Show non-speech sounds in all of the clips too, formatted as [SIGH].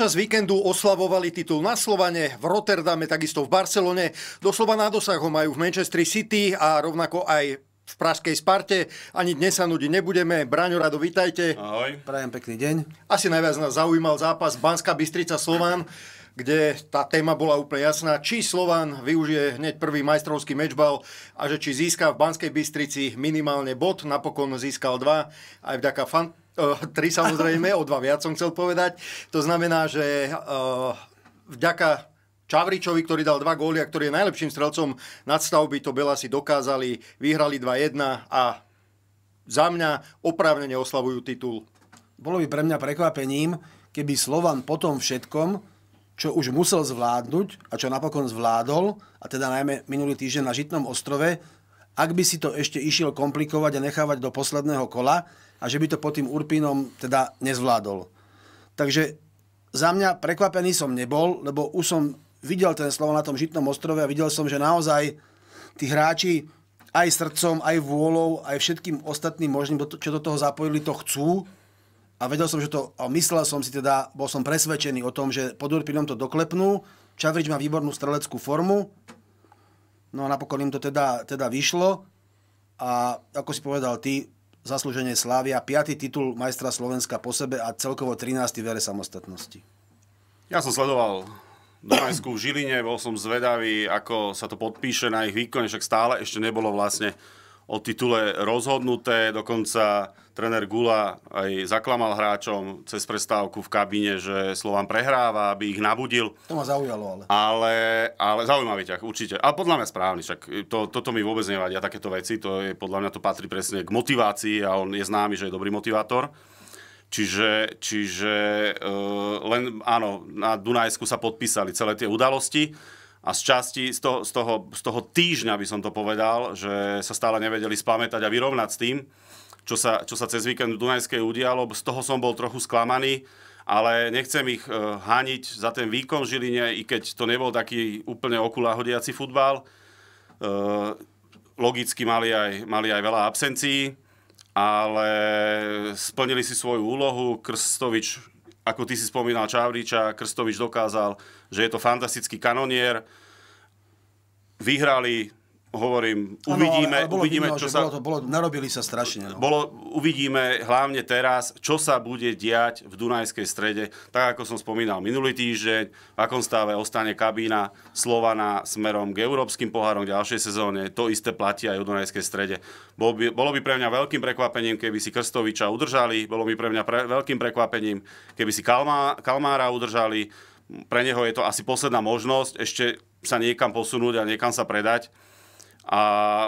Počas víkendu oslavovali titul na Slovane, v Rotterdame, takisto v Barcelone. Doslova na dosah ho majú v Manchester City a rovnako aj v Pražskej Sparte. Ani dnes sa nudiť nebudeme. Braňo Rado, vítajte. Ahoj. Prajem pekný deň. Asi najviac nás zaujímal zápas Banská Bystrica Slován kde tá téma bola úplne jasná, či Slován využije hneď prvý majstrovský mečbal a že či získa v Banskej Bystrici minimálne bod, napokon získal dva, aj vďaka fan- Eh, tri samozrejme, o dva viac som chcel povedať. To znamená, že eh, vďaka Čavričovi, ktorý dal dva góly a ktorý je najlepším strelcom nadstavby, to Bela si dokázali, vyhrali 2-1 a za mňa oprávnene oslavujú titul. Bolo by pre mňa prekvapením, keby Slovan potom všetkom, čo už musel zvládnuť a čo napokon zvládol, a teda najmä minulý týždeň na Žitnom ostrove, ak by si to ešte išiel komplikovať a nechávať do posledného kola, a že by to pod tým Urpínom teda nezvládol. Takže za mňa prekvapený som nebol, lebo už som videl ten slovo na tom Žitnom ostrove a videl som, že naozaj tí hráči aj srdcom, aj vôľou, aj všetkým ostatným možným, čo do toho zapojili, to chcú. A vedel som, že to, a myslel som si teda, bol som presvedčený o tom, že pod Urpinom to doklepnú. Čavrič má výbornú streleckú formu. No a napokon im to teda, teda vyšlo. A ako si povedal ty, zaslúženie Slávia, 5. titul majstra Slovenska po sebe a celkovo 13. vere samostatnosti. Ja som sledoval Dunajsku v Žiline, bol som zvedavý, ako sa to podpíše na ich výkone, však stále ešte nebolo vlastne o titule rozhodnuté, dokonca tréner Gula aj zaklamal hráčom cez prestávku v kabíne, že Slovan prehráva, aby ich nabudil. To ma zaujalo, ale... Ale, ale zaujímavý ťah, určite. A podľa mňa správny, však to, toto mi vôbec nevadia, takéto veci, to je, podľa mňa to patrí presne k motivácii a on je známy, že je dobrý motivátor. Čiže, čiže e, len áno, na Dunajsku sa podpísali celé tie udalosti a z časti z toho, z, toho, z toho týždňa by som to povedal, že sa stále nevedeli spamätať a vyrovnať s tým, čo sa, čo sa cez víkend v Dunajskej udialo. Z toho som bol trochu sklamaný, ale nechcem ich e, haniť za ten výkon v Žiline, i keď to nebol taký úplne okulahodiaci futbal. E, logicky mali aj, mali aj veľa absencií, ale splnili si svoju úlohu. Krstovič ako ty si spomínal Čavriča, Krstovič dokázal, že je to fantastický kanonier. Vyhrali hovorím, uvidíme, ano, ale, ale uvidíme vidno, čo sa... Bolo to, bolo, narobili sa strašne. No. Bolo, uvidíme hlavne teraz, čo sa bude diať v Dunajskej strede. Tak ako som spomínal minulý týždeň, v akom stave ostane kabína Slovana smerom k európskym pohárom v ďalšej sezóne. To isté platí aj o Dunajskej strede. Bolo by, bolo by pre mňa veľkým prekvapením, keby si Krstoviča udržali. Bolo by pre mňa pre, veľkým prekvapením, keby si Kalmá, Kalmára udržali. Pre neho je to asi posledná možnosť ešte sa niekam posunúť a niekam sa predať a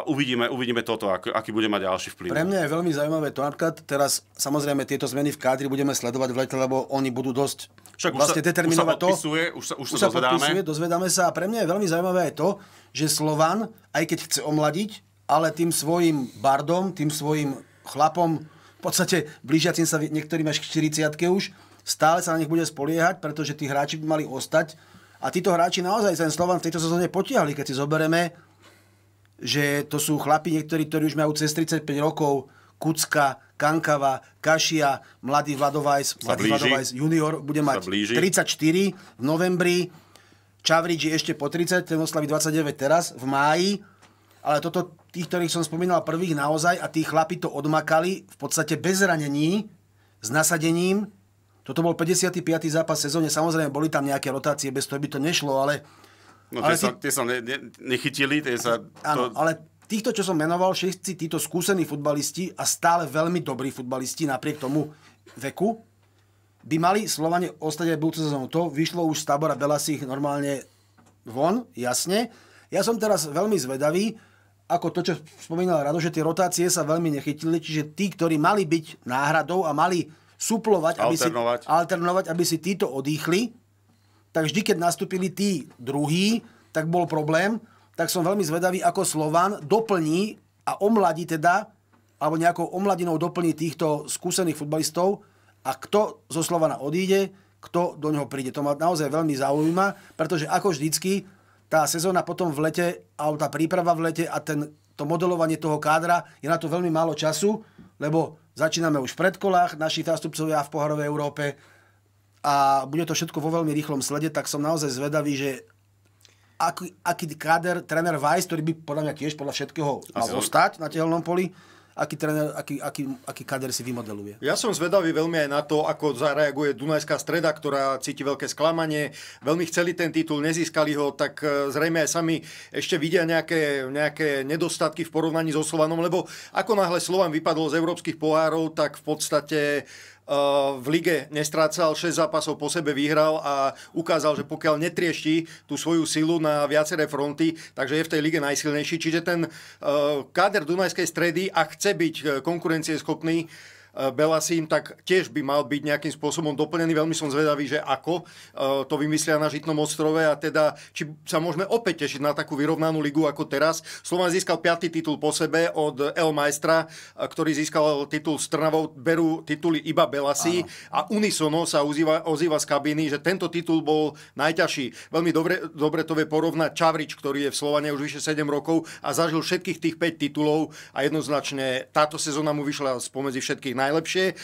uvidíme, uvidíme toto, ak, aký bude mať ďalší vplyv. Pre mňa je veľmi zaujímavé to napríklad teraz, samozrejme tieto zmeny v kádri budeme sledovať v lete, lebo oni budú dosť Však vlastne už sa, determinovať už sa to. Už sa, už sa, už sa dozvedáme. Podpisuje, dozvedáme sa a pre mňa je veľmi zaujímavé aj to, že Slovan, aj keď chce omladiť, ale tým svojim bardom, tým svojim chlapom, v podstate blížiacim sa niektorým až k 40 už, stále sa na nich bude spoliehať, pretože tí hráči by mali ostať. A títo hráči naozaj ten Slovan v tejto sezóne potiahli, keď si zoberieme že to sú chlapi niektorí, ktorí už majú cez 35 rokov, Kucka, Kankava, Kašia, mladý Vladovajs, mladý Vladovajs junior bude mať 34 v novembri, Čavrič je ešte po 30, ten oslaví 29 teraz, v máji, ale toto tých, ktorých som spomínal prvých naozaj a tí chlapi to odmakali v podstate bez zranení, s nasadením. Toto bol 55. zápas sezóne, samozrejme boli tam nejaké rotácie, bez toho by to nešlo, ale No tie, si... sa, tie sa ne, ne, nechytili, tie sa... Áno, to... ale týchto, čo som menoval, všetci títo skúsení futbalisti a stále veľmi dobrí futbalisti napriek tomu veku, by mali slovanie ostať aj budúce sezónu. To vyšlo už z tábora Belasich normálne von, jasne. Ja som teraz veľmi zvedavý, ako to, čo spomínal Rado, že tie rotácie sa veľmi nechytili, čiže tí, ktorí mali byť náhradou a mali suplovať, aby si, alternovať, aby si títo odýchli, tak vždy, keď nastúpili tí druhí, tak bol problém, tak som veľmi zvedavý, ako Slovan doplní a omladí teda, alebo nejakou omladinou doplní týchto skúsených futbalistov a kto zo Slovana odíde, kto do neho príde. To ma naozaj veľmi zaujíma, pretože ako vždycky, tá sezóna potom v lete, alebo tá príprava v lete a ten, to modelovanie toho kádra je na to veľmi málo času, lebo začíname už v predkolách, naši zástupcovia v poharovej Európe, a bude to všetko vo veľmi rýchlom slede, tak som naozaj zvedavý, že aký, aký kader, tréner Weiss, ktorý by podľa mňa tiež podľa všetkého mal zostať na tehelnom poli, aký, trener, aký, aký, aký kader si vymodeluje. Ja som zvedavý veľmi aj na to, ako zareaguje Dunajská streda, ktorá cíti veľké sklamanie. Veľmi chceli ten titul, nezískali ho, tak e, zrejme aj sami ešte vidia nejaké, nejaké nedostatky v porovnaní so Slovanom, lebo ako náhle Slovan vypadol z európskych pohárov, tak v podstate v lige nestrácal, 6 zápasov po sebe vyhral a ukázal, že pokiaľ netriešti tú svoju silu na viaceré fronty, takže je v tej lige najsilnejší. Čiže ten káder Dunajskej stredy, a chce byť e, konkurencieschopný, Eh, Belasím, tak tiež by mal byť nejakým spôsobom doplnený. Veľmi som zvedavý, že ako eh, to vymyslia na Žitnom ostrove a teda, či sa môžeme opäť tešiť na takú vyrovnanú ligu ako teraz. Slovan získal 5. titul po sebe od El Maestra, eh, ktorý získal titul s Trnavou, berú tituly iba Belasi a unisono sa ozýva, ozýva z kabiny, že tento titul bol najťažší. Veľmi dobre, dobre to vie porovnať Čavrič, ktorý je v Slovane už vyše 7 rokov a zažil všetkých tých 5 titulov a jednoznačne táto sezóna mu vyšla spomedzi všetkých najlepšie, eh,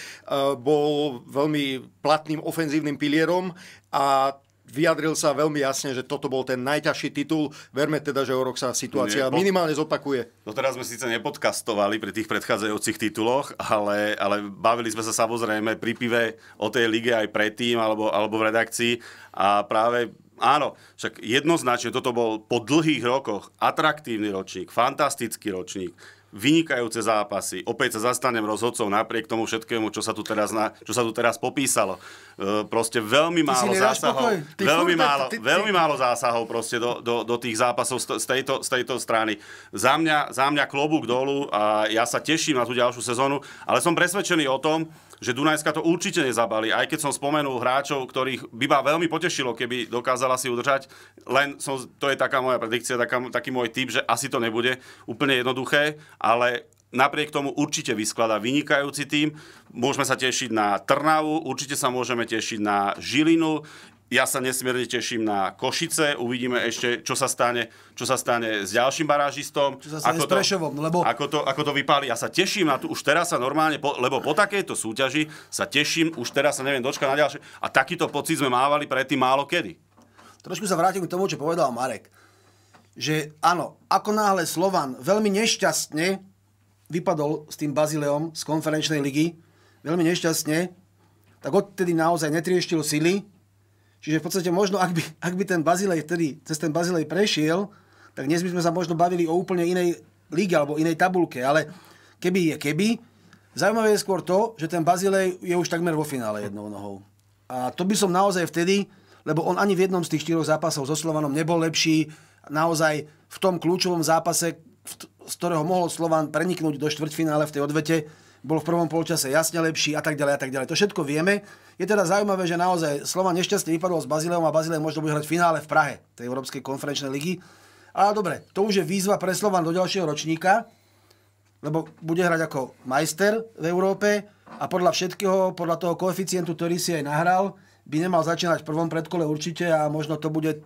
bol veľmi platným ofenzívnym pilierom a vyjadril sa veľmi jasne, že toto bol ten najťažší titul. Verme teda, že o rok sa situácia Nepo... minimálne zopakuje. No teraz sme síce nepodcastovali pri tých predchádzajúcich tituloch, ale, ale bavili sme sa samozrejme pri pive o tej lige aj predtým alebo, alebo v redakcii a práve Áno, však jednoznačne toto bol po dlhých rokoch atraktívny ročník, fantastický ročník vynikajúce zápasy. Opäť sa zastanem rozhodcov napriek tomu všetkému, čo sa tu teraz, na, čo sa tu teraz popísalo. E, proste veľmi málo zásahov. Veľmi, málo, ty, ty... veľmi málo zásahov proste do, do, do tých zápasov z tejto, z tejto strany. Za mňa, za mňa klobúk dolu a ja sa teším na tú ďalšiu sezónu, ale som presvedčený o tom, že Dunajska to určite nezabali, aj keď som spomenul hráčov, ktorých by ma veľmi potešilo, keby dokázala si udržať, len som, to je taká moja predikcia, taká, taký môj typ, že asi to nebude úplne jednoduché, ale napriek tomu určite vyskladá vynikajúci tým. Môžeme sa tešiť na Trnavu, určite sa môžeme tešiť na Žilinu ja sa nesmierne teším na Košice, uvidíme ešte, čo sa stane, čo sa stane s ďalším barážistom. Čo sa stane ako s Prešovom, lebo... Ako to, ako to vypáli. Ja sa teším na tu, už teraz sa normálne, po, lebo po takejto súťaži sa teším, už teraz sa neviem dočkať na ďalšie. A takýto pocit sme mávali predtým málo kedy. Trošku sa vrátim k tomu, čo povedal Marek. Že áno, ako náhle Slovan veľmi nešťastne vypadol s tým Bazileom z konferenčnej ligy, veľmi nešťastne, tak odtedy naozaj netrieštil sily, Čiže v podstate možno, ak by, ak by ten Bazilej vtedy cez ten Bazilej prešiel, tak dnes by sme sa možno bavili o úplne inej líge alebo inej tabulke. Ale keby je keby, zaujímavé je skôr to, že ten Bazilej je už takmer vo finále jednou nohou. A to by som naozaj vtedy, lebo on ani v jednom z tých štyroch zápasov so Slovanom nebol lepší, naozaj v tom kľúčovom zápase, z ktorého mohol Slovan preniknúť do štvrťfinále v tej odvete, bol v prvom polčase jasne lepší a tak ďalej a tak ďalej. To všetko vieme. Je teda zaujímavé, že naozaj slovan nešťastne vypadol s Bazileom a Bazilej možno bude hrať v finále v Prahe tej Európskej konferenčnej ligy. Ale dobre, to už je výzva pre Slovan do ďalšieho ročníka, lebo bude hrať ako majster v Európe a podľa všetkého, podľa toho koeficientu, ktorý si aj nahral, by nemal začínať v prvom predkole určite a možno to bude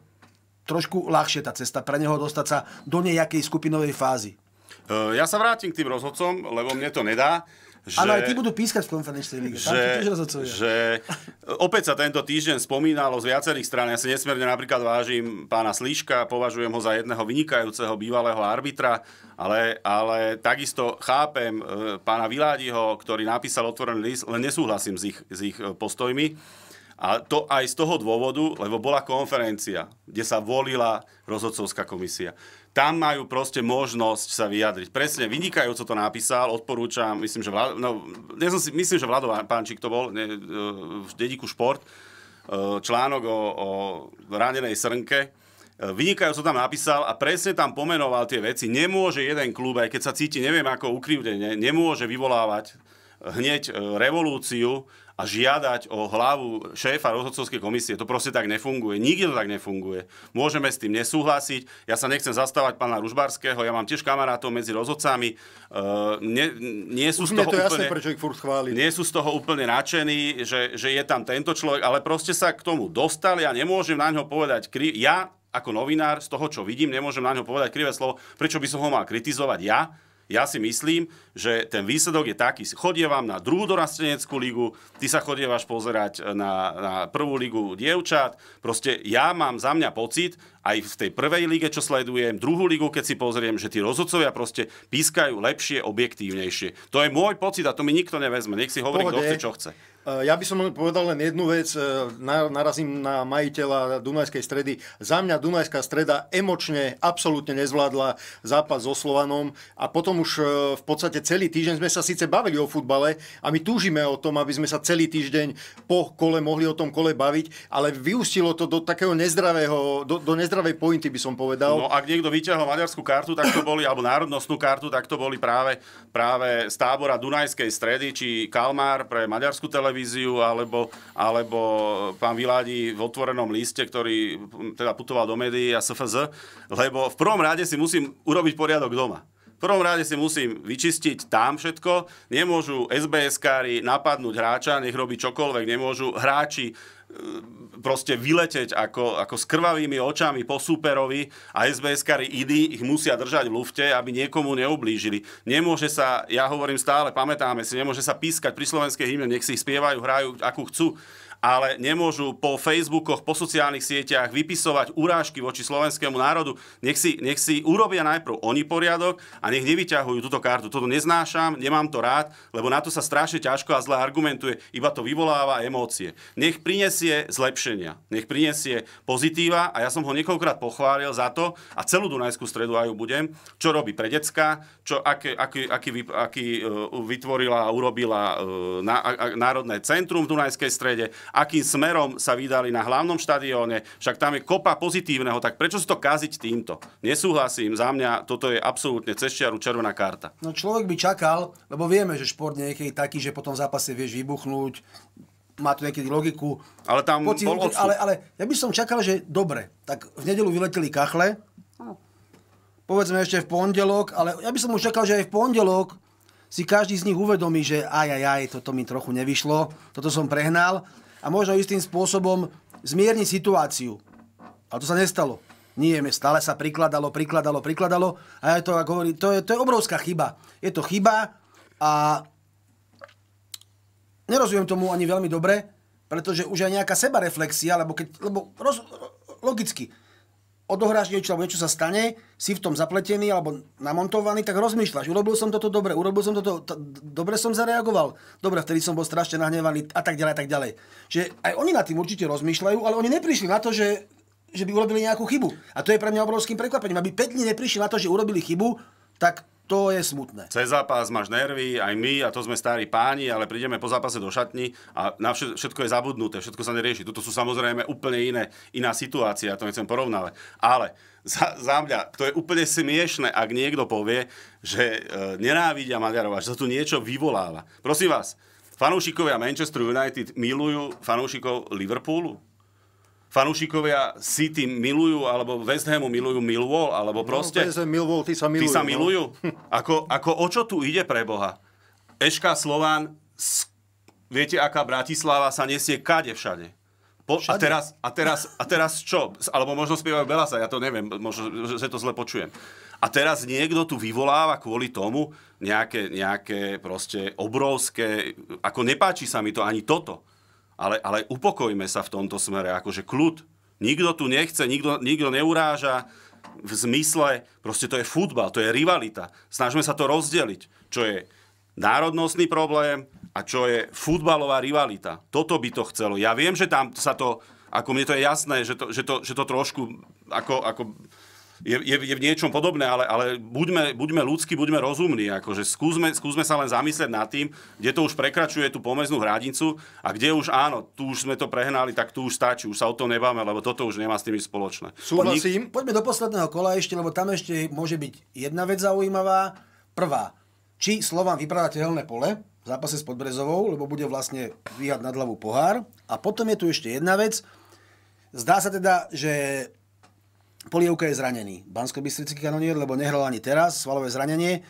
trošku ľahšie tá cesta pre neho dostať sa do nejakej skupinovej fázy. Eh, ja sa vrátim k tým rozhodcom, lebo mne to nedá. Že, ale aj tí budú pískať v konferenčnej lige. Že, že opäť sa tento týždeň spomínalo z viacerých strán. Ja si nesmierne napríklad vážim pána Slíška, považujem ho za jedného vynikajúceho bývalého arbitra, ale, ale takisto chápem eh, pána Viládiho, ktorý napísal otvorený list, len nesúhlasím s ich, s ich eh, postojmi. A to aj z toho dôvodu, lebo bola konferencia, kde sa volila rozhodcovská komisia tam majú proste možnosť sa vyjadriť. Presne, vynikajúco to napísal, odporúčam, myslím, že, Vlad, no, ja som si, myslím, že Vladová Pánčik to bol, ne, e, v dediku šport, e, článok o, o ranenej srnke, e, vynikajúco tam napísal a presne tam pomenoval tie veci. Nemôže jeden klub, aj keď sa cíti neviem ako ukrivdenie, nemôže vyvolávať hneď revolúciu a žiadať o hlavu šéfa rozhodcovskej komisie. To proste tak nefunguje. Nikde to tak nefunguje. Môžeme s tým nesúhlasiť. Ja sa nechcem zastávať pána Ružbarského. Ja mám tiež kamarátov medzi rozhodcami. Ehm, nie, nie, sú Už z toho to úplne, jasné, prečo ich furt Nie sú z toho úplne nadšení, že, že je tam tento človek, ale proste sa k tomu dostali a nemôžem na ňo povedať kri- Ja ako novinár z toho, čo vidím, nemôžem na ňo povedať krivé slovo. Prečo by som ho mal kritizovať ja? Ja si myslím, že ten výsledok je taký. Chodie vám na druhú dorasteneckú ligu, ty sa chodievaš pozerať e, na, na prvú ligu dievčat. Proste ja mám za mňa pocit, aj v tej prvej lige, čo sledujem, druhú ligu, keď si pozriem, že tí rozhodcovia proste pískajú lepšie, objektívnejšie. To je môj pocit a to mi nikto nevezme. Nech si hovorí, kto chce, čo chce. Eh, ja by som povedal len jednu vec, eh, narazím na majiteľa Dunajskej stredy. Za mňa Dunajská streda emočne absolútne nezvládla zápas so Slovanom a potom už eh, v podstate celý týždeň sme sa síce bavili o futbale a my túžime o tom, aby sme sa celý týždeň po kole mohli o tom kole baviť, ale vyústilo to do takého nezdravého, do, do nezdravej pointy by som povedal. No ak niekto vyťahol maďarskú kartu, tak to boli, alebo národnostnú kartu, tak to boli práve, práve z tábora Dunajskej stredy, či Kalmár pre maďarskú televíziu televíziu, alebo, alebo pán Vyládi v otvorenom liste, ktorý hm, teda putoval do médií a SFZ, lebo v prvom rade si musím urobiť poriadok doma V prvom rade si musím vyčistiť tam všetko. Nemôžu SBS-kári napadnúť hráča, nech robí čokoľvek. Nemôžu hráči hm, proste vyleteť ako, ako s krvavými očami po súperovi a SBS-kari idy ich musia držať v lufte, aby niekomu neublížili. Nemôže sa, ja hovorím stále, pamätáme si, nemôže sa pískať pri slovenskej hymne, nech si ich spievajú, hrajú, akú chcú ale nemôžu po Facebookoch, po sociálnych sieťach vypisovať urážky voči slovenskému národu. Nech si, nech si urobia najprv oni poriadok a nech nevyťahujú túto kartu. Toto neznášam, nemám to rád, lebo na to sa strašne ťažko a zle argumentuje, iba to vyvoláva emócie. Nech prinesie zlepšenia, nech prinesie pozitíva a ja som ho niekoľkokrát pochválil za to a celú Dunajskú stredu aj ju budem, čo robí pre decka, čo, aký, aký, aký, aký e, vytvorila a urobila e, Národné centrum v Dunajskej strede akým smerom sa vydali na hlavnom štadióne, však tam je kopa pozitívneho, tak prečo si to kaziť týmto? Nesúhlasím, za mňa toto je absolútne cešťaru červená karta. No človek by čakal, lebo vieme, že šport niekedy taký, že potom zápase vieš vybuchnúť, má to niekedy logiku. Ale tam Pocit, bol ale, ale ja by som čakal, že dobre, tak v nedelu vyleteli kachle, povedzme ešte v pondelok, ale ja by som už čakal, že aj v pondelok si každý z nich uvedomí, že aj, aj, aj, toto mi trochu nevyšlo, toto som prehnal a možno istým spôsobom zmierniť situáciu. Ale to sa nestalo. Nie, stále sa prikladalo, prikladalo, prikladalo. A ja to, ako hovorí, to je, to je obrovská chyba. Je to chyba a nerozumiem tomu ani veľmi dobre, pretože už aj nejaká sebareflexia, lebo keď, lebo roz, logicky, odohráš niečo alebo niečo sa stane, si v tom zapletený alebo namontovaný, tak rozmýšľaš, urobil som toto dobre, urobil som toto, to, dobre som zareagoval, dobre, vtedy som bol strašne nahnevaný a tak ďalej, a tak ďalej. Že aj oni na tým určite rozmýšľajú, ale oni neprišli na to, že, že by urobili nejakú chybu. A to je pre mňa obrovským prekvapením, aby 5 dní neprišli na to, že urobili chybu, tak to je smutné. Cez zápas máš nervy, aj my, a to sme starí páni, ale prídeme po zápase do šatni a na všetko, všetko je zabudnuté, všetko sa nerieši. Toto sú samozrejme úplne iné, iná situácia, to nechcem porovnávať. Ale za, za mňa, to je úplne smiešne, ak niekto povie, že e, nenávidia maďarov že sa tu niečo vyvoláva. Prosím vás, fanúšikovia Manchester United milujú fanúšikov Liverpoolu? fanúšikovia City milujú, alebo West Hamu milujú Millwall, alebo no, proste... No, Millwall, ty sa milujú. Ty sa no. milujú. No. [LAUGHS] Ako, ako o čo tu ide pre Boha? Eška Slován, viete, aká Bratislava sa nesie kade všade. Po, a, teraz, a, teraz, a teraz čo? Alebo možno spievajú Belasa, ja to neviem, možno, že to zle počujem. A teraz niekto tu vyvoláva kvôli tomu nejaké, nejaké proste obrovské, ako nepáči sa mi to ani toto ale, ale upokojme sa v tomto smere, akože kľud. Nikto tu nechce, nikto, nikto neuráža v zmysle, proste to je futbal, to je rivalita. Snažme sa to rozdeliť, čo je národnostný problém a čo je futbalová rivalita. Toto by to chcelo. Ja viem, že tam sa to, ako mne to je jasné, že to, že to, že to trošku ako, ako je, je, je v niečom podobné, ale, ale buďme, buďme ľudskí, buďme rozumní. Akože skúsme, skúsme sa len zamyslieť nad tým, kde to už prekračuje tú pomeznú hranicu a kde už áno, tu už sme to prehnali, tak tu už stačí, už sa o to nebáme, lebo toto už nemá s tými spoločné. Súhlasím. Poďme do posledného kola ešte, lebo tam ešte môže byť jedna vec zaujímavá. Prvá, či slovám vypravateľné pole v zápase s Podbrezovou, lebo bude vlastne vyhať nad hlavu pohár. A potom je tu ešte jedna vec. Zdá sa teda, že Polievka je zranený. bansko kanonier, lebo nehral ani teraz, svalové zranenie.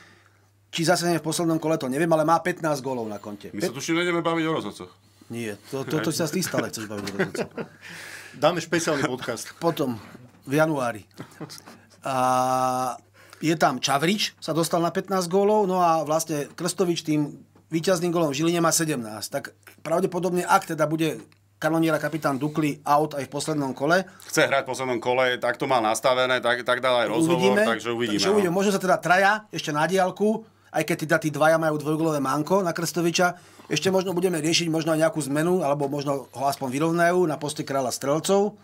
Či zase nie v poslednom kole, to neviem, ale má 15 gólov na konte. My Pet... sa tuším, nejdeme baviť o rozhodcoch. Nie, to, to, to, to sa stále chceš baviť o rozhodcoch. [LAUGHS] Dáme špeciálny podcast. Potom, v januári. A je tam Čavrič, sa dostal na 15 gólov, no a vlastne Krstovič tým víťazným gólom v Žiline má 17. Tak pravdepodobne, ak teda bude kanoniera kapitán Dukli out aj v poslednom kole. Chce hrať v poslednom kole, tak to mal nastavené, tak, tak dal aj rozhovor, uvidíme, takže uvidíme. Takže no. uvidíme. Možno sa teda traja ešte na diálku, aj keď teda tí dvaja majú dvojgolové manko na Krstoviča. Ešte možno budeme riešiť možno aj nejakú zmenu, alebo možno ho aspoň vyrovnajú na posty kráľa strelcov.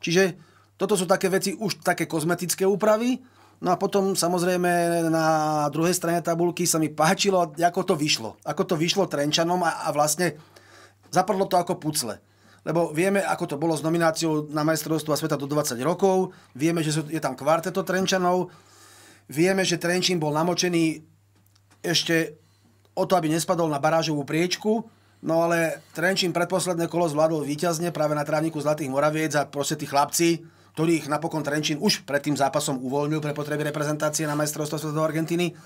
Čiže toto sú také veci, už také kozmetické úpravy. No a potom samozrejme na druhej strane tabulky sa mi páčilo, ako to vyšlo. Ako to vyšlo Trenčanom a, a vlastne zapadlo to ako pucle lebo vieme, ako to bolo s nomináciou na majstrovstvo sveta do 20 rokov, vieme, že je tam kvarteto Trenčanov, vieme, že Trenčín bol namočený ešte o to, aby nespadol na barážovú priečku, no ale Trenčín predposledné kolo zvládol výťazne práve na trávniku Zlatých Moraviec a proste tí chlapci, ktorých napokon Trenčín už pred tým zápasom uvoľnil pre potreby reprezentácie na majstrovstvo sveta do Argentíny,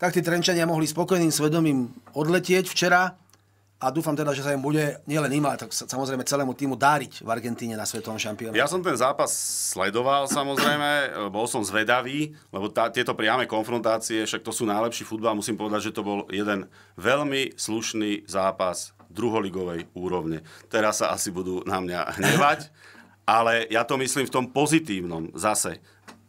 tak tí Trenčania mohli spokojným svedomím odletieť včera a dúfam teda, že sa im bude nielen im, ale tak samozrejme celému týmu dáriť v Argentíne na svetovom šampionáte. Ja som ten zápas sledoval samozrejme, e, bol som zvedavý, lebo tá, tieto priame konfrontácie, však to sú najlepší futbal, musím povedať, že to bol jeden veľmi slušný zápas druholigovej úrovne. Teraz sa asi budú na mňa hnevať, [LAUGHS] ale ja to myslím v tom pozitívnom zase.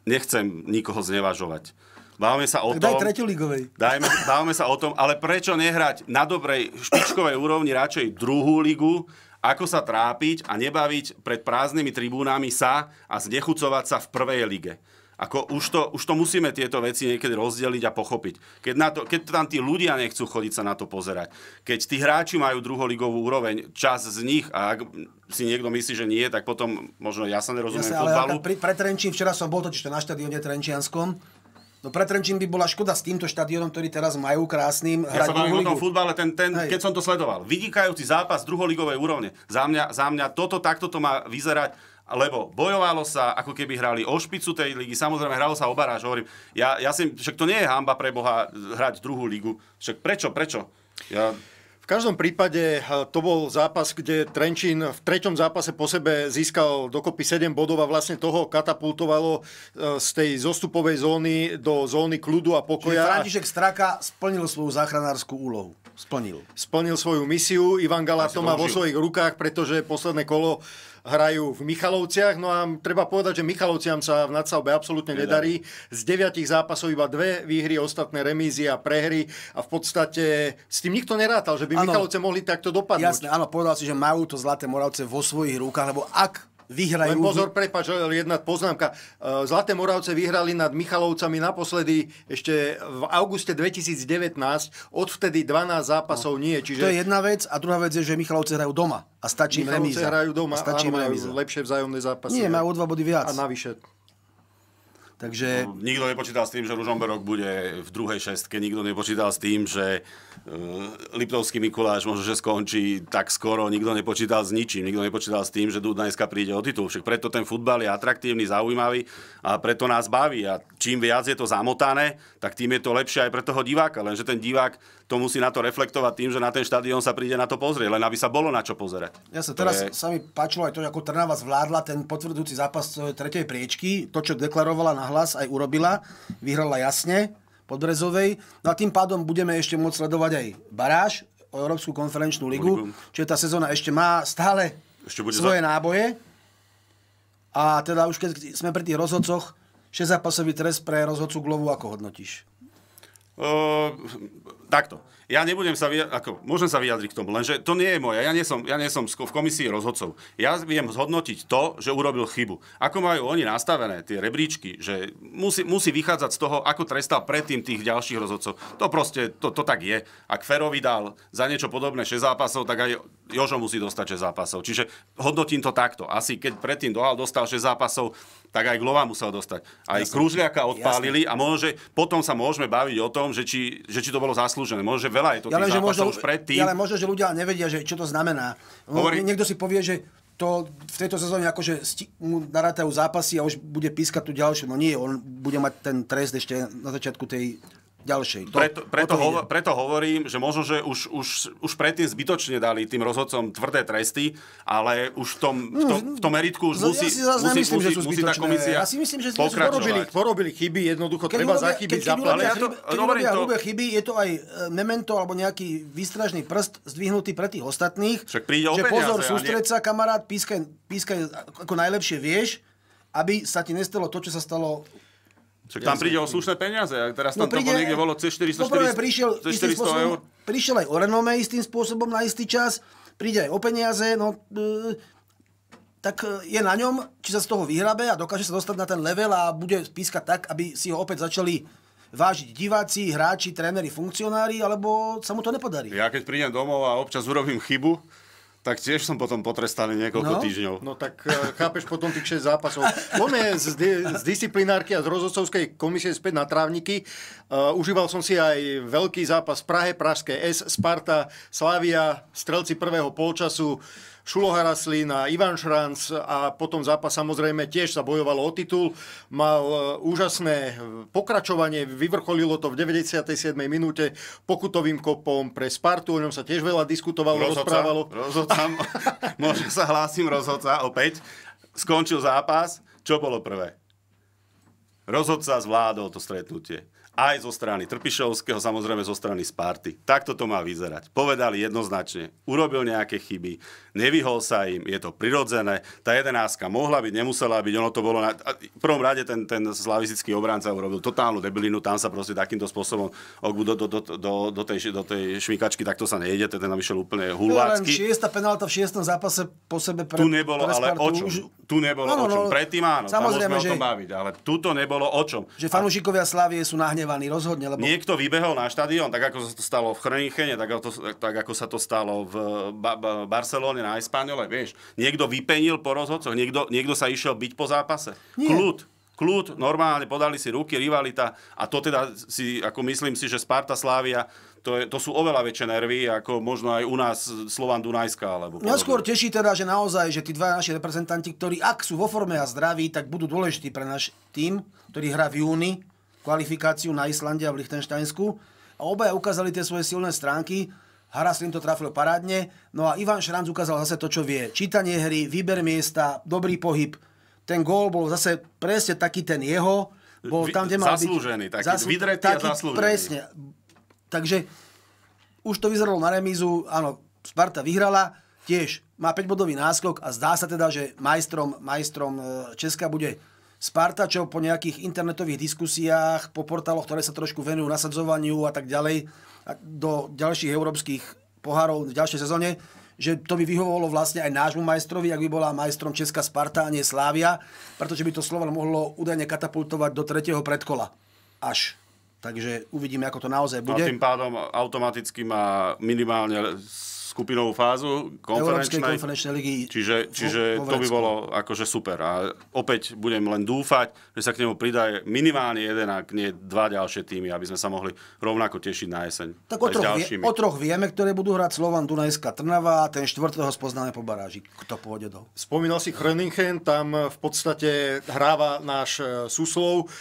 Nechcem nikoho znevažovať. Bávame sa o tak tom... Daj ligovej. Dajme, bávame sa o tom, ale prečo nehrať na dobrej špičkovej úrovni radšej druhú ligu, ako sa trápiť a nebaviť pred prázdnymi tribúnami sa a znechucovať sa v prvej lige. Ako už to, už to musíme tieto veci niekedy rozdeliť a pochopiť. Keď, na to, keď tam tí ľudia nechcú chodiť sa na to pozerať, keď tí hráči majú druholigovú úroveň, čas z nich, a ak si niekto myslí, že nie, tak potom možno ja sa nerozumiem Jasne, futbalu. Ale pre, pre Trenčín, včera som bol totiž na štadióne Trenčianskom, No pre Trenčín by bola škoda s týmto štadiónom, ktorý teraz majú krásnym. Ja som veľmi v futbale, ten, ten, keď som to sledoval. Vynikajúci zápas druholigovej úrovne. Za mňa, za mňa toto takto to má vyzerať lebo bojovalo sa, ako keby hrali o špicu tej ligy, samozrejme hralo sa o baráž, hovorím, ja, ja si, však to nie je hamba pre Boha hrať druhú ligu, však prečo, prečo? Ja... V každom prípade eh, to bol zápas, kde Trenčín v treťom zápase po sebe získal dokopy 7 bodov a vlastne toho katapultovalo eh, z tej zostupovej zóny do zóny kľudu a pokoja. Čiže František Straka splnil svoju záchranárskú úlohu. Splnil. Splnil svoju misiu. Ivan Gala to má vo svojich rukách, pretože posledné kolo hrajú v Michalovciach. No a treba povedať, že Michalovciam sa v nadstavbe absolútne nedarí. Z deviatich zápasov iba dve výhry, ostatné remízy a prehry. A v podstate s tým nikto nerátal, že by ano, Michalovce mohli takto dopadnúť. Jasne, áno, povedal si, že majú to Zlaté Moravce vo svojich rukách, lebo ak vyhrajú... Len pozor, prepač, jedna poznámka. E, Zlaté Moravce vyhrali nad Michalovcami naposledy ešte v auguste 2019, odvtedy 12 zápasov no. nie. Čiže... To je jedna vec a druhá vec je, že Michalovce hrajú doma a stačí Michalovce remíza. hrajú doma a stačí áno, remíza. lepšie vzájomné zápasy. Nie, majú o dva body viac. A navyše. Takže... No, nikto nepočítal s tým, že Ružomberok bude v druhej šestke, nikto nepočítal s tým, že uh, Liptovský Mikuláš možno, že skončí tak skoro, nikto nepočítal s ničím, nikto nepočítal s tým, že Dudnajska príde o titul. Však preto ten futbal je atraktívny, zaujímavý a preto nás baví. A čím viac je to zamotané, tak tým je to lepšie aj pre toho diváka. Lenže ten divák to musí na to reflektovať tým, že na ten štadión sa príde na to pozrieť, len aby sa bolo na čo pozerať. Ja sa teraz je... sa mi páčilo aj to, ako Trnava zvládla ten potvrdujúci zápas tretej priečky. To, čo deklarovala na hlas, aj urobila. Vyhrala jasne Podbrezovej. No a tým pádom budeme ešte môcť sledovať aj baráž o Európsku konferenčnú ligu. Čiže tá sezóna ešte má stále ešte bude svoje za... náboje. A teda už keď sme pri tých rozhodcoch, 6 zápasový trest pre rozhodcu Glovu, ako hodnotíš? Ehm, takto. Ja nebudem sa vyjadriť, ako, môžem sa vyjadriť k tomu, lenže to nie je moje. Ja nie som, ja nie som v komisii rozhodcov. Ja viem zhodnotiť to, že urobil chybu. Ako majú oni nastavené tie rebríčky, že musí, musí vychádzať z toho, ako trestal predtým tých ďalších rozhodcov. To proste, to, to tak je. Ak Ferovi dal za niečo podobné 6 zápasov, tak aj Jožo musí dostať 6 zápasov. Čiže hodnotím to takto. Asi keď predtým Dohal dostal 6 zápasov, tak aj Glova musel dostať. Aj Jasne. Krúžliaka odpálili Jasne. a môže, potom sa môžeme baviť o tom, že či, že či to bolo zaslúžené zaslúžené. Môže veľa je to ja, zápasov možno, už predtým. Ja, ale možno, že ľudia nevedia, že, čo to znamená. No, Hovorí... Niekto si povie, že to v tejto sezóne akože sti- mu narátajú zápasy a už bude pískať tu ďalšie. No nie, on bude mať ten trest ešte na začiatku tej ďalšej. To, preto, preto, ho, preto hovorím, že možno, že už, už, už predtým zbytočne dali tým rozhodcom tvrdé tresty, ale už v tom, v tom, no, v tom meritku už no, musí, ja si zase musí, nemyslím, musí, že sú musí tá komisia Ja si myslím, že porobili, porobili chyby, jednoducho keď treba zachybiť, za chyby zaplatiť. Keď, keď urobia ja to... chyby, je to aj e, memento alebo nejaký výstražný prst zdvihnutý pre tých ostatných. Však príde že pozor, sústreť sa, kamarát, pískaj, pískaj ako najlepšie vieš, aby sa ti nestalo to, čo sa stalo však tam príde o slušné peniaze. A teraz no tam no príde, to niekde bolo cez 400, 400, prišiel, 400 eur. Prišiel aj o renome istým spôsobom na istý čas. Príde aj o peniaze. No, e, tak e, je na ňom, či sa z toho vyhrabe a dokáže sa dostať na ten level a bude pískať tak, aby si ho opäť začali vážiť diváci, hráči, tréneri, funkcionári, alebo sa mu to nepodarí. Ja keď prídem domov a občas urobím chybu, tak tiež som potom potrestaný niekoľko no, týždňov. No tak eh, chápeš potom tých 6 zápasov. Poďme z, z disciplinárky a z rozhodcovskej komisie späť na trávniky. Uh, užíval som si aj veľký zápas v Prahe, Pražské S, Sparta, Slavia, strelci prvého polčasu. Uh, Šulo Haraslín a Ivan Šranc a potom zápas samozrejme tiež sa bojovalo o titul. Mal e, úžasné pokračovanie, vyvrcholilo to v 97. minúte pokutovým kopom pre Spartu, o ňom sa tiež veľa diskutovalo, rozhodca, rozprávalo. Rozhodca, [LAUGHS] možno sa hlásim rozhodca opäť. Skončil zápas, čo bolo prvé? Rozhodca zvládol to stretnutie aj zo strany Trpišovského, samozrejme zo strany Sparty. Takto to má vyzerať. Povedali jednoznačne, urobil nejaké chyby, nevyhol sa im, je to prirodzené. Tá jedenáska mohla byť, nemusela byť, ono to bolo... Na... V prvom rade ten, ten slavistický obránca urobil totálnu debilinu, tam sa proste takýmto spôsobom ok, do, do, do, do, do, tej, do tej šmikačky, takto sa nejde, teda nám išiel úplne hulvácky. Šiesta penálta v šiestom zápase po sebe pre, tu nebolo, pre ale o čom? Už... Tu nebolo no, no, o čom. No, no. Predtým áno, samozrejme, tam že... o tom baviť, ale tu to nebolo o čom. Že fanúšikovia Slavie sú nahne nahnevaný, rozhodne. Lebo... Niekto vybehol na štadión, tak ako sa to stalo v Chrnichene, tak, tak ako sa to stalo v ba- ba- Barcelóne na Espanole, vieš. Niekto vypenil po rozhodcoch, niekto, niekto sa išiel byť po zápase. Nie. Kľud kľud, normálne podali si ruky, rivalita a to teda si, ako myslím si, že Sparta Slávia, to, je, to sú oveľa väčšie nervy, ako možno aj u nás Slovan Dunajská. Alebo Mňa skôr teší teda, že naozaj, že tí dva naši reprezentanti, ktorí ak sú vo forme a zdraví, tak budú dôležití pre náš tým, ktorý hrá v júni, kvalifikáciu na Islande a v Lichtensteinsku. A obaja ukázali tie svoje silné stránky. Haraslin to trafil parádne. No a Ivan Šranc ukázal zase to, čo vie. Čítanie hry, výber miesta, dobrý pohyb. Ten gól bol zase presne taký ten jeho. Bol tam, kde mal zaslúžený, byť. Taký zaslú, vydretý taký, a zaslúžený. Presne. Takže už to vyzeralo na remízu. Áno, Sparta vyhrala. Tiež má 5-bodový náskok a zdá sa teda, že majstrom, majstrom e, Česka bude Spartačov po nejakých internetových diskusiách, po portáloch, ktoré sa trošku venujú nasadzovaniu a tak ďalej, do ďalších európskych pohárov v ďalšej sezóne, že to by vyhovovalo vlastne aj nášmu majstrovi, ak by bola majstrom Česká Sparta a nie Slávia, pretože by to Slovan mohlo údajne katapultovať do tretieho predkola. Až. Takže uvidíme, ako to naozaj bude. A tým pádom automaticky má minimálne skupinovú fázu konferenčnej. konferenčnej ligy. Čiže, čiže vo, vo to by bolo akože super. A opäť budem len dúfať, že sa k nemu pridaje minimálne jeden, ak nie dva ďalšie týmy, aby sme sa mohli rovnako tešiť na jeseň. Tak o troch, vie, o troch vieme, ktoré budú hrať Slovan, Dunajská, Trnava a ten štvrtého spoznáme po baráži. Kto pôjde do? Spomínal si Kröningen, tam v podstate hráva náš e, Suslov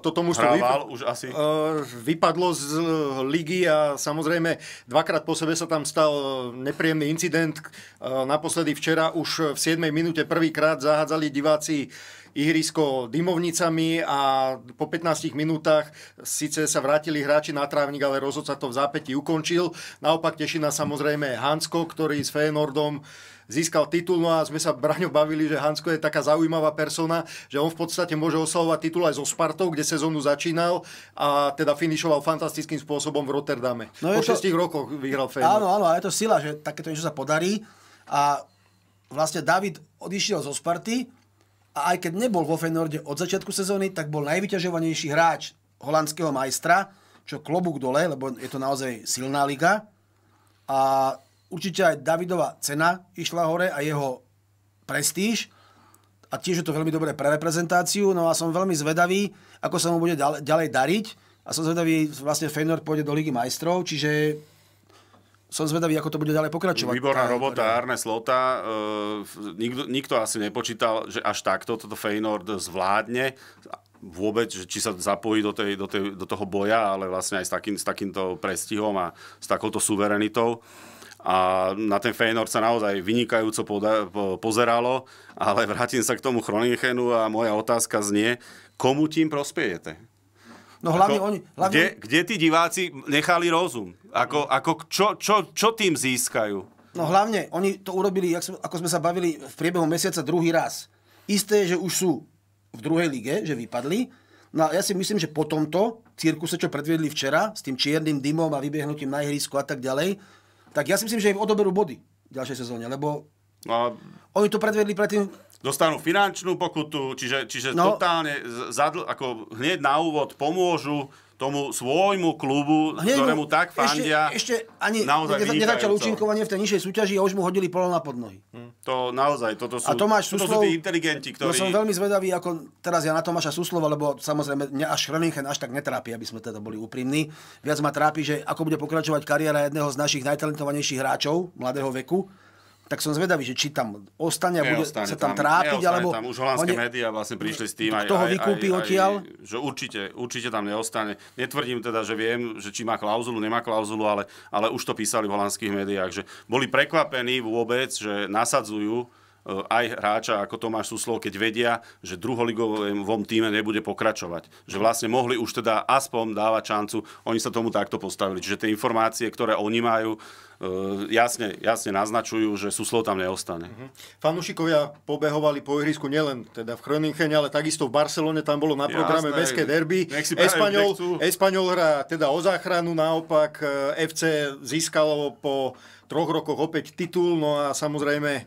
toto mužstvo vyp- už asi. vypadlo z e, ligy a samozrejme dvakrát po sebe sa tam stal nepríjemný incident. E, naposledy včera už v 7. minúte prvýkrát zahádzali diváci ihrisko dymovnicami a po 15 minútach síce sa vrátili hráči na trávnik, ale rozhodca to v zápäti ukončil. Naopak teší nás samozrejme Hansko, ktorý s Feyenoordom uh, získal titul. No a sme sa Braňo bavili, že Hansko je taká zaujímavá persona, že on v podstate môže oslavovať titul aj zo Spartou, kde sezónu začínal a teda finišoval fantastickým spôsobom v Rotterdame. No po to... 6 rokoch vyhral Feyenoord. Áno, áno, a je to sila, že takéto niečo sa podarí. A vlastne David odišiel zo Sparty a aj keď nebol vo Fenorde od začiatku sezóny, tak bol najvyťažovanejší hráč holandského majstra, čo klobúk dole, lebo je to naozaj silná liga. A Určite aj Davidova cena išla hore a jeho prestíž a tiež je to veľmi dobré pre reprezentáciu. No a som veľmi zvedavý, ako sa mu bude ďalej dariť. A som zvedavý, vlastne Feyenoord pôjde do Ligy majstrov, čiže som zvedavý, ako to bude ďalej pokračovať. Výborná tá, robota ktorá... Arne Slota. E, nikto, nikto asi nepočítal, že až takto toto Feyenoord zvládne vôbec, či sa zapojí do, tej, do, tej, do toho boja, ale vlastne aj s, takým, s takýmto prestihom a s takouto suverenitou a na ten Feyenoord sa naozaj vynikajúco poda- po- pozeralo, ale vrátim sa k tomu Chroninchenu a moja otázka znie, komu tým prospiejete? No hlavne ako, oni... Hlavne... Kde, kde tí diváci nechali rozum? Ako, ako čo, čo, čo tým získajú? No hlavne, oni to urobili, ako sme sa bavili v priebehu mesiaca druhý raz. Isté, že už sú v druhej lige, že vypadli, No ja si myslím, že po tomto cirkuse, čo predviedli včera, s tým čiernym dymom a vybehnutím na ihrisko a tak ďalej, tak ja si myslím, že im odoberú body v ďalšej sezóne, lebo no, oni to predvedli predtým dostanú finančnú pokutu, čiže, čiže no, totálne zadl, ako hneď na úvod pomôžu tomu svojmu klubu, Hneď ktorému mu, no, tak fandia. Ešte, ešte ani naozaj ne, nezačal účinkovanie v tej nižšej súťaži a už mu hodili polo na podnohy. Hm, to naozaj, toto sú, a Tomáš toto Suslov, sú tí inteligenti, ktorí... Ja no, som veľmi zvedavý, ako teraz ja na Tomáša Suslova, lebo samozrejme mňa až Hrlinchen až tak netrápi, aby sme teda boli úprimní. Viac ma trápi, že ako bude pokračovať kariéra jedného z našich najtalentovanejších hráčov mladého veku, tak som zvedavý, že či tam ostane a bude sa tam, tam trápiť, alebo... tam, už holandské oni, médiá vlastne prišli s tým aj... toho vykúpi aj, Že určite, určite tam neostane. Netvrdím teda, že viem, že či má klauzulu, nemá klauzulu, ale, ale už to písali v holandských médiách, že boli prekvapení vôbec, že nasadzujú aj hráča ako Tomáš Suslov, keď vedia, že druholigovom týme nebude pokračovať. Že vlastne mohli už teda aspoň dávať šancu, oni sa tomu takto postavili. Čiže tie informácie, ktoré oni majú, e, jasne, jasne naznačujú, že Suslov tam neostane. Uh-huh. pobehovali po ihrisku nielen teda v Chröningene, ale takisto v Barcelone, tam bolo na programe Beské derby. Espanol, Espanol hrá teda o záchranu, naopak e, FC získalo po troch rokoch opäť titul, no a samozrejme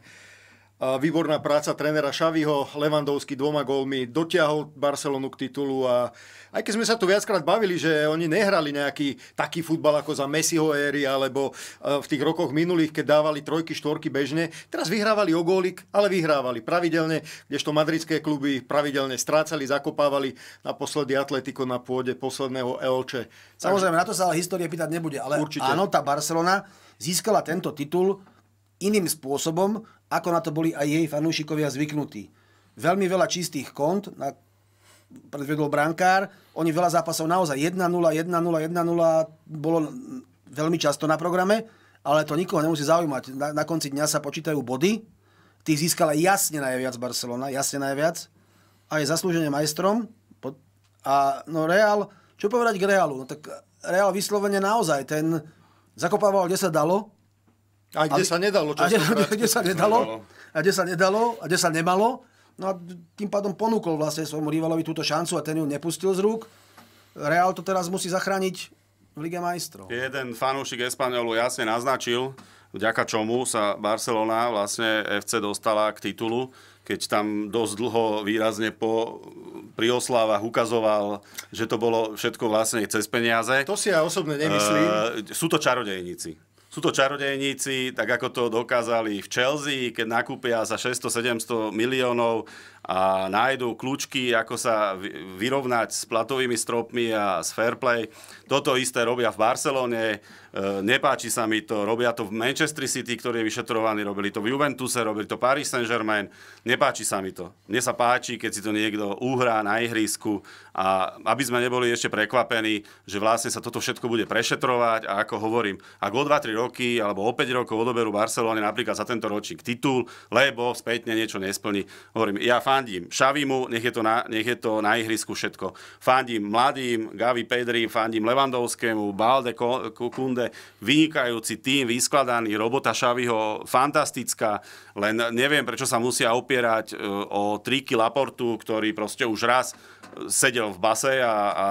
Výborná práca trénera Šaviho, Levandovský dvoma gólmi dotiahol Barcelonu k titulu a aj keď sme sa tu viackrát bavili, že oni nehrali nejaký taký futbal ako za Messiho éry alebo e, v tých rokoch minulých, keď dávali trojky, štvorky bežne, teraz vyhrávali o gólik, ale vyhrávali pravidelne, kdežto madridské kluby pravidelne strácali, zakopávali posledný Atletico na pôde posledného Elče. Samozrejme, na to sa ale história pýtať nebude, ale Určite. áno, tá Barcelona získala tento titul iným spôsobom, ako na to boli aj jej fanúšikovia zvyknutí. Veľmi veľa čistých kont na, predvedol brankár, oni veľa zápasov naozaj 1-0, 1-0, 1-0 bolo veľmi často na programe, ale to nikoho nemusí zaujímať. Na, na konci dňa sa počítajú body, tých získala jasne najviac Barcelona, jasne najviac a je zaslúžene majstrom. A no Real, čo povedať k Realu? No tak Real vyslovene naozaj ten zakopával, kde sa dalo, a kde sa nedalo často. A kde, kde sa nedalo, a kde sa nedalo, a kde sa nemalo. No a tým pádom ponúkol vlastne svojmu rivalovi túto šancu a ten ju nepustil z rúk. Real to teraz musí zachrániť v Lige majstrov. Jeden fanúšik Espanolu jasne naznačil, vďaka čomu sa Barcelona vlastne FC dostala k titulu, keď tam dosť dlho výrazne po, pri oslávach ukazoval, že to bolo všetko vlastne cez peniaze. To si ja osobne nemyslím. E, sú to čarodejníci. Sú to čarodejníci, tak ako to dokázali v Chelsea, keď nakúpia za 600-700 miliónov a nájdú kľúčky, ako sa vyrovnať s platovými stropmi a s fair play. Toto isté robia v Barcelone, E, nepáči sa mi to, robia to v Manchester City, ktorý je vyšetrovaný, robili to v Juventuse, robili to Paris Saint-Germain, nepáči sa mi to. Mne sa páči, keď si to niekto uhrá na ihrisku a aby sme neboli ešte prekvapení, že vlastne sa toto všetko bude prešetrovať a ako hovorím, ak o 2-3 roky alebo o 5 rokov odoberú Barcelóne napríklad za tento ročník titul, lebo spätne niečo nesplní. Hovorím, ja fandím Šavimu, nech je to na, nech je to na ihrisku všetko. Fandím mladým, Gavi Pedri, fandím Levandovskému, Balde, Kunde, sekunde, vynikajúci tým, vyskladaný, robota Šaviho, fantastická, len neviem, prečo sa musia opierať e, o triky Laportu, ktorý proste už raz e, sedel v base a, a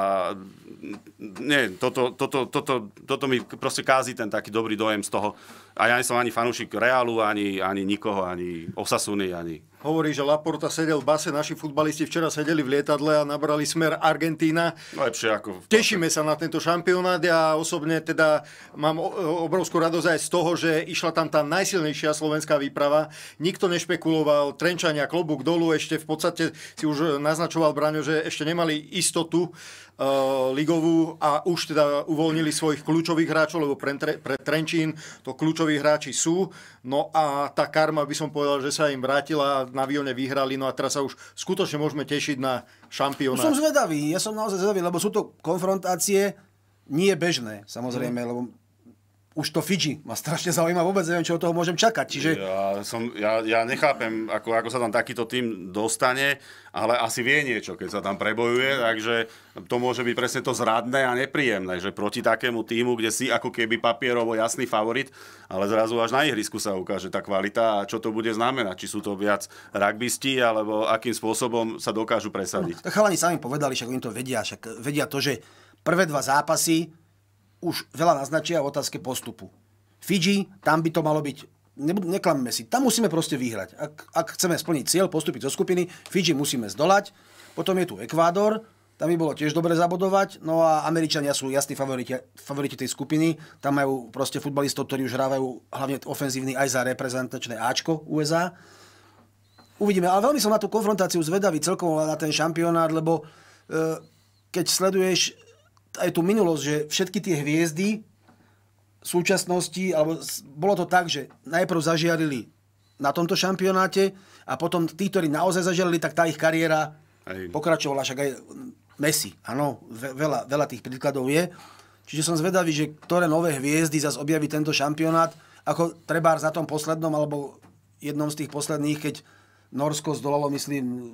nie, toto, toto, toto, toto mi proste kází ten taký dobrý dojem z toho. A ja nie som ani fanúšik Reálu, ani, ani nikoho, ani Osasuny, ani Hovorí, že Laporta sedel v base, naši futbalisti včera sedeli v lietadle a nabrali smer Argentína. Lepšie no ako... V... Tešíme sa na tento šampionát. Ja osobne teda mám obrovskú radosť aj z toho, že išla tam tá najsilnejšia slovenská výprava. Nikto nešpekuloval, Trenčania klobúk dolu, ešte v podstate si už naznačoval Braňo, že ešte nemali istotu Eh, ligovú a už teda uvoľnili svojich kľúčových hráčov, lebo pre, pre Trenčín to kľúčoví hráči sú. No a tá karma by som povedal, že sa im vrátila, na Vione vyhrali, no a teraz sa už skutočne môžeme tešiť na šampiona. No som zvedavý, ja som naozaj zvedavý, lebo sú to konfrontácie nie bežné, samozrejme, mm. lebo už to Fidži ma strašne zaujíma, vôbec neviem, čo od toho môžem čakať. Čiže... Ja, som, ja, ja nechápem, ako, ako sa tam takýto tým dostane, ale asi vie niečo, keď sa tam prebojuje, takže to môže byť presne to zradné a nepríjemné, že proti takému týmu, kde si ako keby papierovo jasný favorit, ale zrazu až na ihrisku sa ukáže tá kvalita a čo to bude znamenať, či sú to viac rugbysti, alebo akým spôsobom sa dokážu presadiť. No, chalani sami povedali, však oni to vedia, však vedia to, že prvé dva zápasy už veľa naznačia v otázke postupu. Fiji, tam by to malo byť neklamme si, tam musíme proste vyhrať. Ak, ak chceme splniť cieľ, postúpiť zo skupiny, Fiji musíme zdolať, potom je tu Ekvádor, tam by bolo tiež dobre zabodovať, no a Američania sú jasní favoriti, favoriti tej skupiny, tam majú proste futbalistov, ktorí už hrávajú hlavne ofenzívny aj za reprezentačné Ačko USA. Uvidíme, ale veľmi som na tú konfrontáciu zvedavý celkovo na ten šampionát, lebo e, keď sleduješ aj tú minulosť, že všetky tie hviezdy v súčasnosti, alebo bolo to tak, že najprv zažiarili na tomto šampionáte a potom tí, ktorí naozaj zažiarili, tak tá ich kariéra aj. pokračovala. Však aj Messi, áno, veľa, veľa tých príkladov je. Čiže som zvedavý, že ktoré nové hviezdy zase objaví tento šampionát, ako trebárs na tom poslednom, alebo jednom z tých posledných, keď Norsko zdolalo, myslím,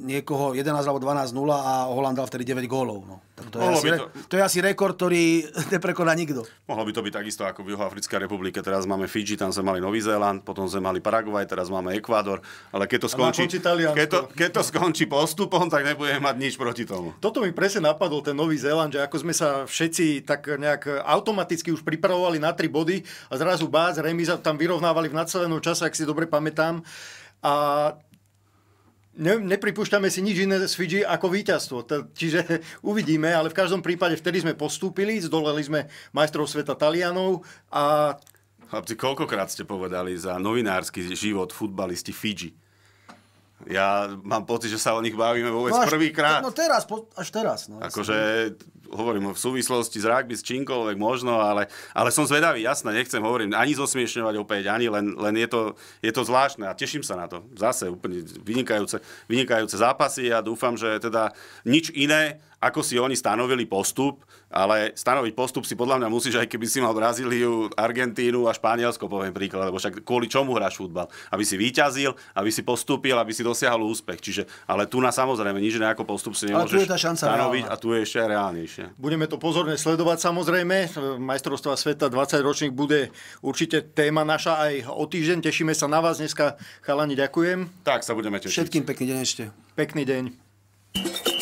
niekoho 11 alebo 12 0 a Holand dal vtedy 9 gólov. No. Tak to, je asi, to... to je asi rekord, ktorý [LAUGHS] neprekoná nikto. Mohlo by to byť takisto ako v Juhoafrickej republike. Teraz máme Fiji, tam sme mali Nový Zéland, potom sme mali Paraguaj, teraz máme Ekvádor. Ale keď to skončí, keď to, keď to skončí postupom, tak nebudeme mať nič proti tomu. Toto mi presne napadol ten Nový Zéland, že ako sme sa všetci tak nejak automaticky už pripravovali na tri body a zrazu Bác, Remiza tam vyrovnávali v nadsadenom čase, ak si dobre pamätám. A ne, nepripúšťame si nič iné z Fidži ako víťazstvo. T- čiže [LAUGHS] uvidíme, ale v každom prípade vtedy sme postúpili, zdoleli sme majstrov sveta Talianov a... Chlapci, koľkokrát ste povedali za novinársky život futbalisti Fidži? Ja mám pocit, že sa o nich bavíme vôbec no prvýkrát. No teraz, po, až teraz. No, akože hovorím v súvislosti s rugby, s čímkoľvek možno, ale, ale som zvedavý, jasné, nechcem hovorím ani zosmiešňovať opäť, ani len, len je, to, je to zvláštne a teším sa na to. Zase úplne vynikajúce, vynikajúce zápasy a dúfam, že teda nič iné, ako si oni stanovili postup, ale stanoviť postup si podľa mňa musíš, aj keby si mal Brazíliu, Argentínu a Španielsko, poviem príklad, lebo však kvôli čomu hráš futbal? Aby si vyťazil, aby si postúpil, aby si dosiahol úspech. Čiže, ale tu na samozrejme nič ako postup si nemôžeš tu je tá šanca stanoviť reálna. a tu je ešte reálnejšie. Budeme to pozorne sledovať samozrejme. Majstrovstva sveta 20 ročník bude určite téma naša aj o týždeň. Tešíme sa na vás dneska. Chalani, ďakujem. Tak sa budeme tešiť. Všetkým pekný deň ešte. Pekný deň.